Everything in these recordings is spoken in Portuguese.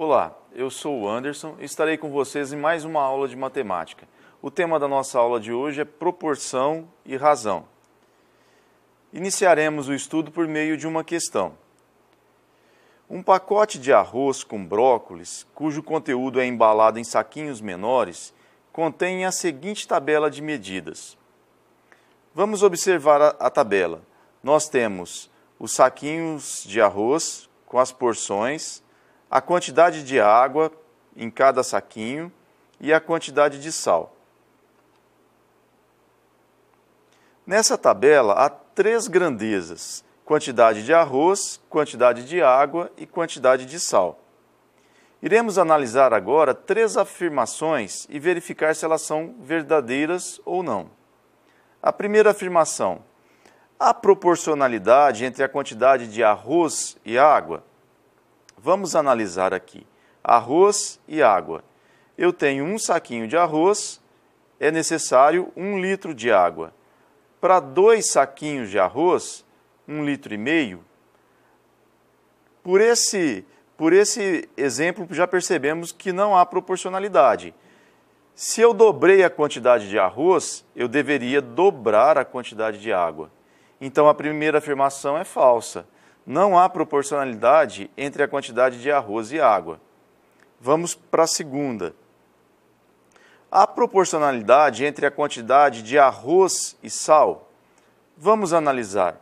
Olá, eu sou o Anderson e estarei com vocês em mais uma aula de matemática. O tema da nossa aula de hoje é proporção e razão. Iniciaremos o estudo por meio de uma questão. Um pacote de arroz com brócolis, cujo conteúdo é embalado em saquinhos menores, contém a seguinte tabela de medidas. Vamos observar a, tabela. Nós temos os saquinhos de arroz com as porções a quantidade de água em cada saquinho e a quantidade de sal. Nessa tabela há três grandezas: quantidade de arroz, quantidade de água e quantidade de sal. Iremos analisar agora três afirmações e verificar se elas são verdadeiras ou não. A primeira afirmação: a proporcionalidade entre a quantidade de arroz e água Vamos analisar aqui. Arroz e água. Eu tenho um saquinho de arroz, é necessário um litro de água. Para dois saquinhos de arroz, um litro e meio. Por esse, por esse exemplo, já percebemos que não há proporcionalidade. Se eu dobrei a quantidade de arroz, eu deveria dobrar a quantidade de água. Então a primeira afirmação é falsa não há proporcionalidade entre a quantidade de arroz e água. Vamos para a segunda. Há proporcionalidade entre a quantidade de arroz e sal? Vamos analisar.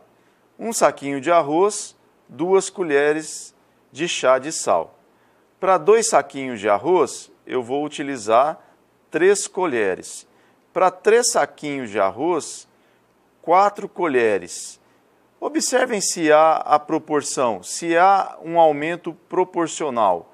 Um saquinho de arroz, duas colheres de chá de sal. Para dois saquinhos de arroz, eu vou utilizar três colheres. Para três saquinhos de arroz, quatro colheres. Observem se há a proporção, se há um aumento proporcional.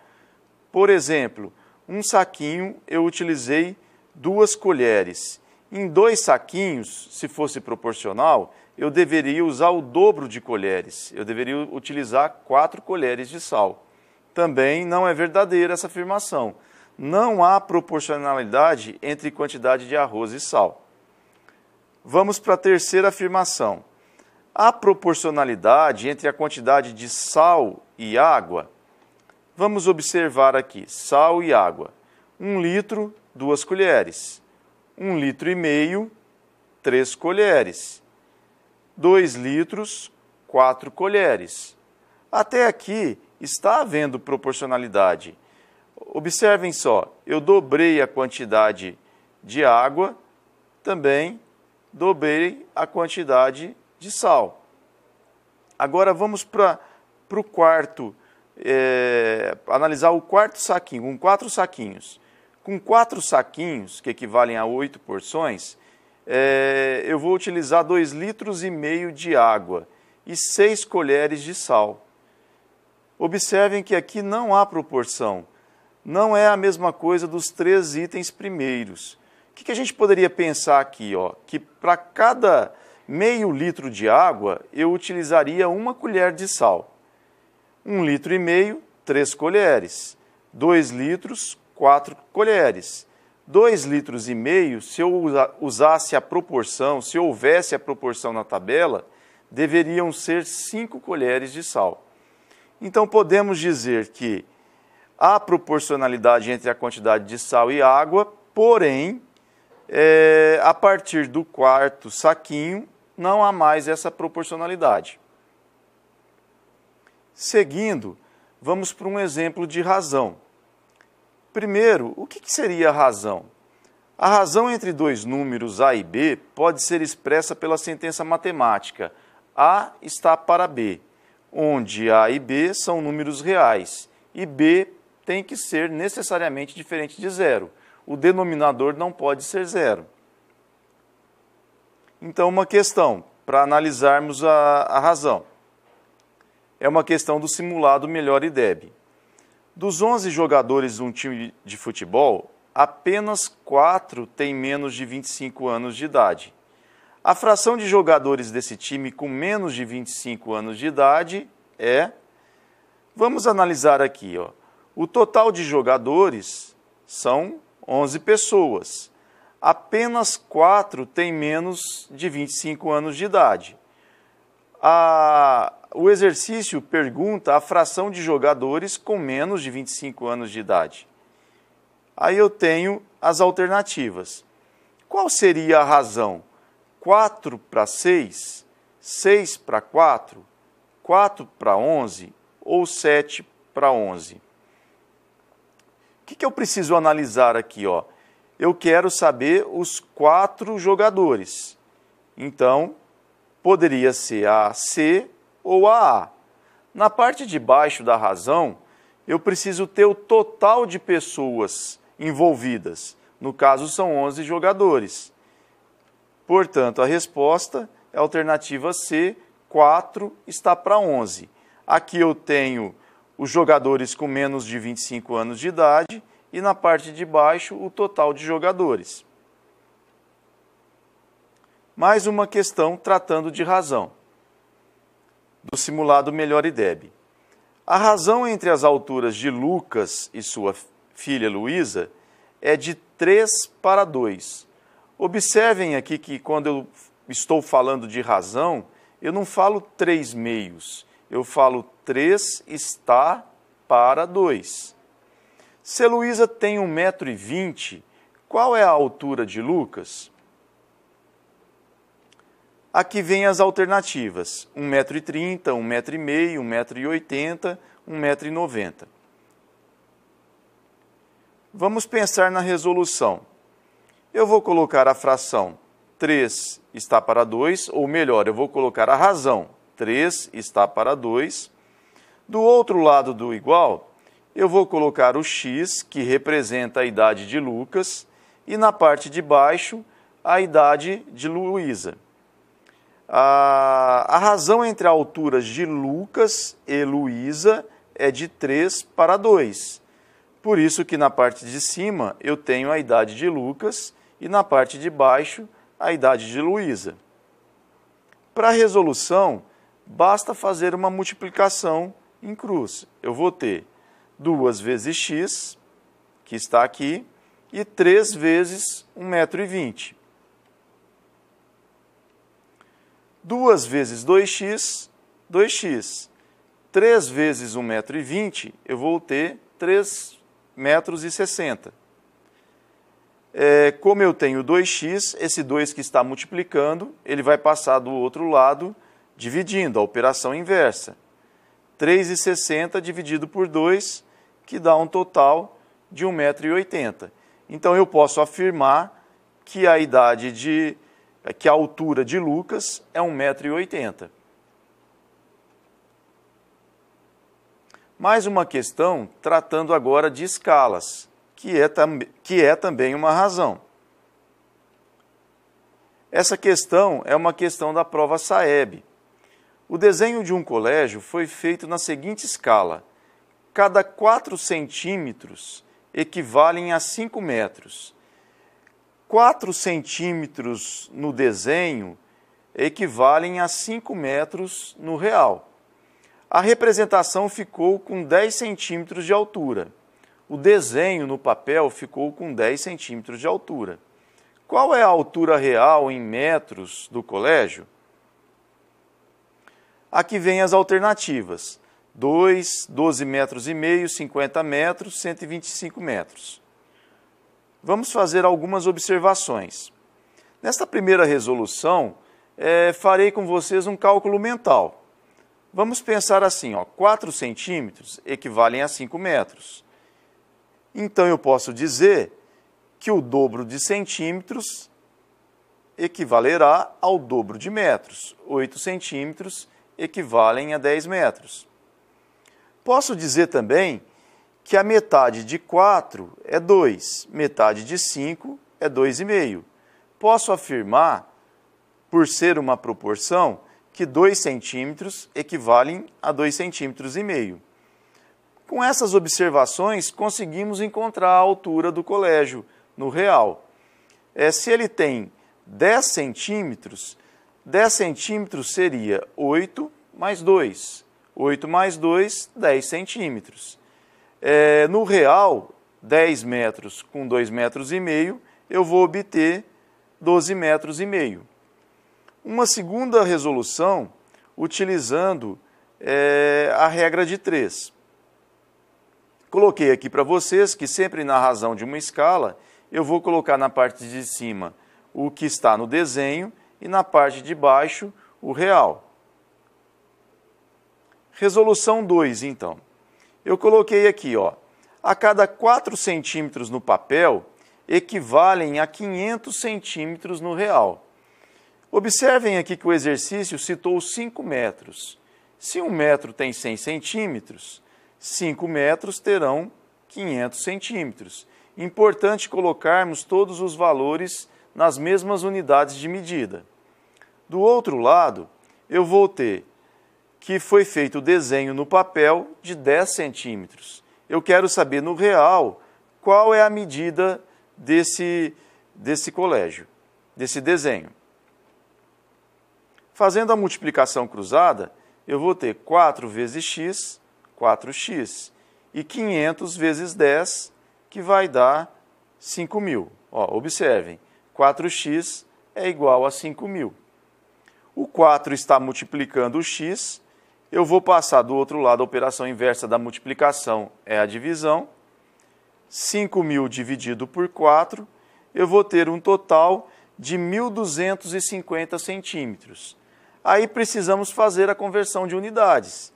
Por exemplo, um saquinho eu utilizei duas colheres. Em dois saquinhos, se fosse proporcional, eu deveria usar o dobro de colheres. Eu deveria utilizar quatro colheres de sal. Também não é verdadeira essa afirmação. Não há proporcionalidade entre quantidade de arroz e sal. Vamos para a terceira afirmação a proporcionalidade entre a quantidade de sal e água, vamos observar aqui: sal e água. um litro, duas colheres. um litro e meio, três colheres. Dois litros, quatro colheres. Até aqui está havendo proporcionalidade. Observem só, eu dobrei a quantidade de água, também dobrei a quantidade de sal. Agora vamos para o quarto, é, analisar o quarto saquinho, com quatro saquinhos. Com quatro saquinhos, que equivalem a oito porções, é, eu vou utilizar dois litros e meio de água e seis colheres de sal. Observem que aqui não há proporção. Não é a mesma coisa dos três itens primeiros. O que, que a gente poderia pensar aqui? Ó? Que para cada meio litro de água, eu utilizaria uma colher de sal. Um litro e meio, três colheres. Dois litros, quatro colheres. Dois litros e meio, se eu usasse a proporção, se houvesse a proporção na tabela, deveriam ser cinco colheres de sal. Então podemos dizer que há proporcionalidade entre a quantidade de sal e água, porém, é, a partir do quarto saquinho, não há mais essa proporcionalidade. Seguindo, vamos para um exemplo de razão. Primeiro, o que seria a razão? A razão entre dois números A e B pode ser expressa pela sentença matemática A está para B, onde A e B são números reais e B tem que ser necessariamente diferente de zero. O denominador não pode ser zero. Então, uma questão para analisarmos a, a, razão. É uma questão do simulado melhor e deb. Dos 11 jogadores de um time de futebol, apenas 4 têm menos de 25 anos de idade. A fração de jogadores desse time com menos de 25 anos de idade é. Vamos analisar aqui. Ó. O total de jogadores são 11 pessoas apenas 4 têm menos de 25 anos de idade. A, o exercício pergunta a fração de jogadores com menos de 25 anos de idade. Aí eu tenho as alternativas. Qual seria a razão? 4 para 6, 6 para 4, 4 para 11 ou 7 para 11? O que, que eu preciso analisar aqui? Ó? eu quero saber os quatro jogadores. Então, poderia ser a c ou a A. Na parte de baixo da razão, eu preciso ter o total de pessoas envolvidas. No caso, são 11 jogadores. Portanto, a resposta é a alternativa C, 4 está para 11. Aqui eu tenho os jogadores com menos de 25 anos de idade e na parte de baixo o total de jogadores. Mais uma questão tratando de razão, do simulado Melhor e A razão entre as alturas de Lucas e sua filha Luísa é de 3 para 2. Observem aqui que quando eu estou falando de razão, eu não falo 3 meios, eu falo 3 está para 2. Se Luísa tem 1,20m, qual é a altura de Lucas? Aqui vem as alternativas: 1,30m, 1,5m, 1,80m, 1,90m. Vamos pensar na resolução. Eu vou colocar a fração 3 está para 2, ou melhor, eu vou colocar a razão 3 está para 2. Do outro lado do igual, eu vou colocar o x, que representa a idade de Lucas, e na parte de baixo, a idade de Luísa. A, a razão entre alturas de Lucas e Luísa é de 3 para 2. Por isso que na parte de cima eu tenho a idade de Lucas e na parte de baixo a idade de Luísa. Para a resolução, basta fazer uma multiplicação em cruz. Eu vou ter 2 vezes x, que está aqui, e 3 vezes 1,20m. 2 vezes 2x, 2x. 3 vezes 1,20m, eu vou ter 3,60m. É, como eu tenho 2x, esse 2 que está multiplicando, ele vai passar do outro lado dividindo, a operação inversa. 3,60 dividido por 2, que dá um total de 1,80m. Então eu posso afirmar que a idade de que a altura de Lucas é 1,80m. Mais uma questão tratando agora de escalas, que é, que é também uma razão. Essa questão é uma questão da prova Saeb. O desenho de um colégio foi feito na seguinte escala: cada 4 centímetros equivalem a 5 metros. 4 centímetros no desenho equivalem a 5 metros no real. A representação ficou com 10 centímetros de altura. O desenho no papel ficou com 10 centímetros de altura. Qual é a altura real em metros do colégio? Aqui vem as alternativas: 2, 12 metros e meio, 50 metros, 125 metros. Vamos fazer algumas observações. Nesta primeira resolução, é, farei com vocês um cálculo mental. Vamos pensar assim, ó, 4 centímetros equivalem a 5 metros. Então, eu posso dizer que o dobro de centímetros equivalerá ao dobro de metros. 8 centímetros equivalem a 10 metros. Posso dizer também que a metade de 4 é 2, metade de 5 é 2,5. Posso afirmar, por ser uma proporção, que 2 centímetros equivalem a 2,5 centímetros Com essas observações, conseguimos encontrar a altura do colégio no real. É, se ele tem 10 centímetros, 10 centímetros seria 8 mais 2. 8 mais 2, 10 centímetros. É, no real, 10 metros com 2,5 metros e meio, eu vou obter 12 metros e meio. Uma segunda resolução utilizando é, a regra de 3. Coloquei aqui para vocês que sempre na razão de uma escala, eu vou colocar na parte de cima o que está no desenho e na parte de baixo o real. Resolução 2, então. Eu coloquei aqui, ó, a cada 4 centímetros no papel equivalem a 500 centímetros no real. Observem aqui que o exercício citou 5 metros. Se um metro tem 100 centímetros, 5 metros terão 500 centímetros. Importante colocarmos todos os valores nas mesmas unidades de medida. Do outro lado, eu vou ter que foi feito o desenho no papel de 10 centímetros. Eu quero saber no real qual é a medida desse, desse colégio, desse desenho. Fazendo a multiplicação cruzada, eu vou ter 4 vezes x, 4x, e 500 vezes 10, que vai dar 5.000. Observem, 4x é igual a 5.000. O 4 está multiplicando o x, eu vou passar do outro lado a operação inversa da multiplicação, é a divisão. 5.000 dividido por 4, eu vou ter um total de 1.250 centímetros. Aí precisamos fazer a conversão de unidades.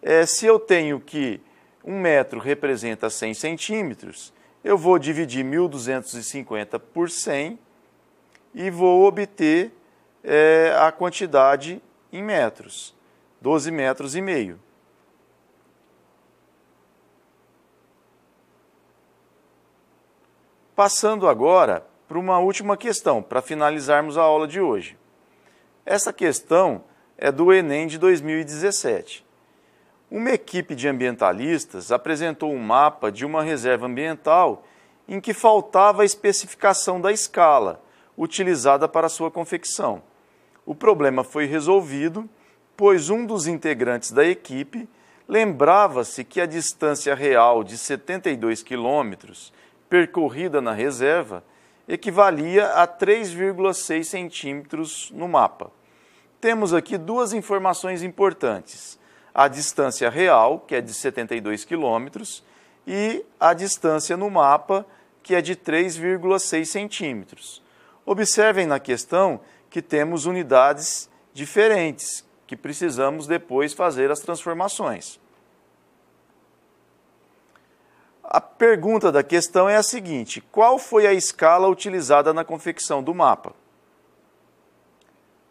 É, se eu tenho que 1 metro representa 100 centímetros, eu vou dividir 1.250 por 100 e vou obter é, a quantidade em metros, 12 metros e meio. Passando agora para uma última questão, para finalizarmos a aula de hoje. Essa questão é do Enem de 2017. Uma equipe de ambientalistas apresentou um mapa de uma reserva ambiental em que faltava a especificação da escala utilizada para sua confecção. O problema foi resolvido, pois um dos integrantes da equipe lembrava-se que a distância real de 72 quilômetros percorrida na reserva equivalia a 3,6 centímetros no mapa. Temos aqui duas informações importantes: a distância real, que é de 72 quilômetros, e a distância no mapa, que é de 3,6 centímetros. Observem na questão que temos unidades diferentes, que precisamos depois fazer as transformações. A pergunta da questão é a seguinte: qual foi a escala utilizada na confecção do mapa?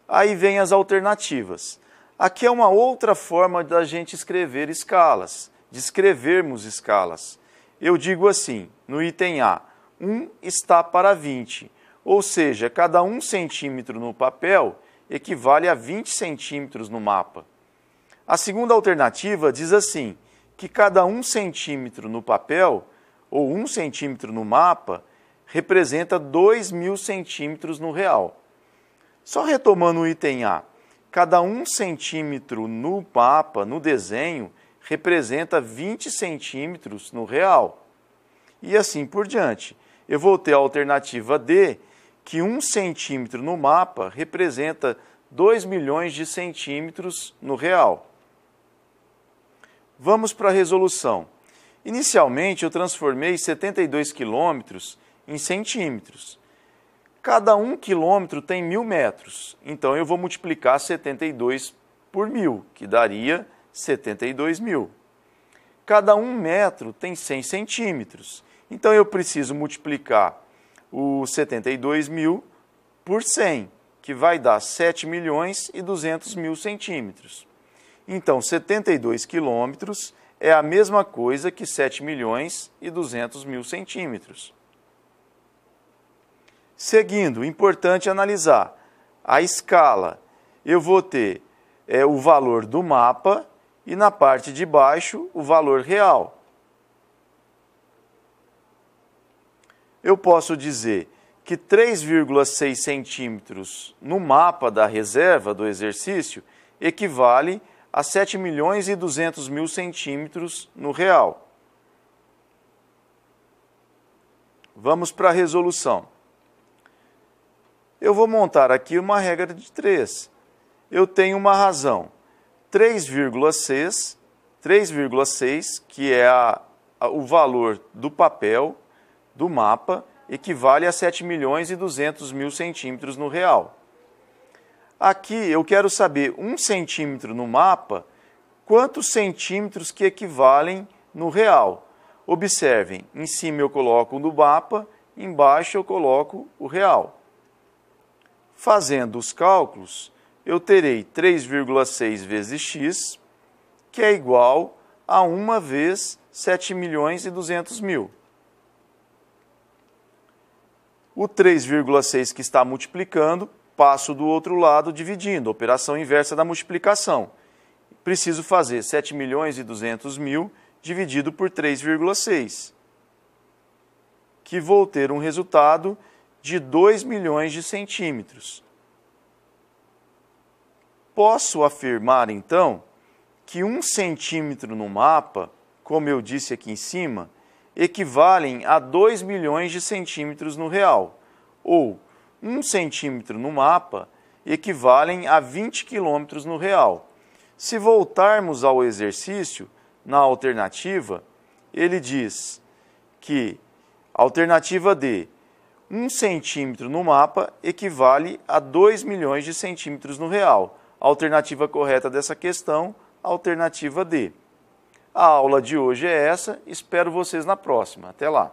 Aí vem as alternativas. Aqui é uma outra forma da gente escrever escalas, de escrevermos escalas. Eu digo assim, no item A, 1 está para 20, ou seja, cada um centímetro no papel equivale a 20 centímetros no mapa. A segunda alternativa diz assim, que cada um centímetro no papel ou um centímetro no mapa representa 2 mil centímetros no real. Só retomando o item A, cada um centímetro no mapa, no desenho, representa 20 centímetros no real. E assim por diante. Eu vou ter a alternativa D, que um centímetro no mapa representa 2 milhões de centímetros no real. Vamos para a resolução. Inicialmente, eu transformei 72 quilômetros em centímetros. Cada um quilômetro tem mil metros, então eu vou multiplicar 72 por mil, que daria 72 mil. Cada um metro tem 100 centímetros, então eu preciso multiplicar o 72 mil por 100, que vai dar 7 milhões e 200 mil centímetros. Então, 72 quilômetros é a mesma coisa que 7 milhões e 200 mil centímetros. Seguindo, importante analisar a escala. Eu vou ter é, o valor do mapa e na parte de baixo o valor real. eu posso dizer que 3,6 centímetros no mapa da reserva do exercício equivale a 7 milhões e 200 mil centímetros no real. Vamos para a resolução. Eu vou montar aqui uma regra de 3. Eu tenho uma razão 3,6, 3,6 que é a, a, o valor do papel do mapa equivale a 7 milhões e 200 mil centímetros no real. Aqui eu quero saber um centímetro no mapa, quantos centímetros que equivalem no real. Observem, em cima eu coloco o do mapa, embaixo eu coloco o real. Fazendo os cálculos, eu terei 3,6 vezes x, que é igual a 1 vez 7 milhões e 200 mil. O 3,6 que está multiplicando, passo do outro lado dividindo, operação inversa da multiplicação. Preciso fazer 7 milhões e 200 mil dividido por 3,6, que vou ter um resultado de 2 milhões de centímetros. Posso afirmar, então, que um centímetro no mapa, como eu disse aqui em cima, equivalem a 2 milhões de centímetros no real, ou 1 centímetro no mapa equivalem a 20 quilômetros no real. Se voltarmos ao exercício, na alternativa, ele diz que alternativa D, 1 centímetro no mapa equivale a 2 milhões de centímetros no real. Alternativa correta dessa questão, alternativa D. A aula de hoje é essa, espero vocês na próxima. Até lá!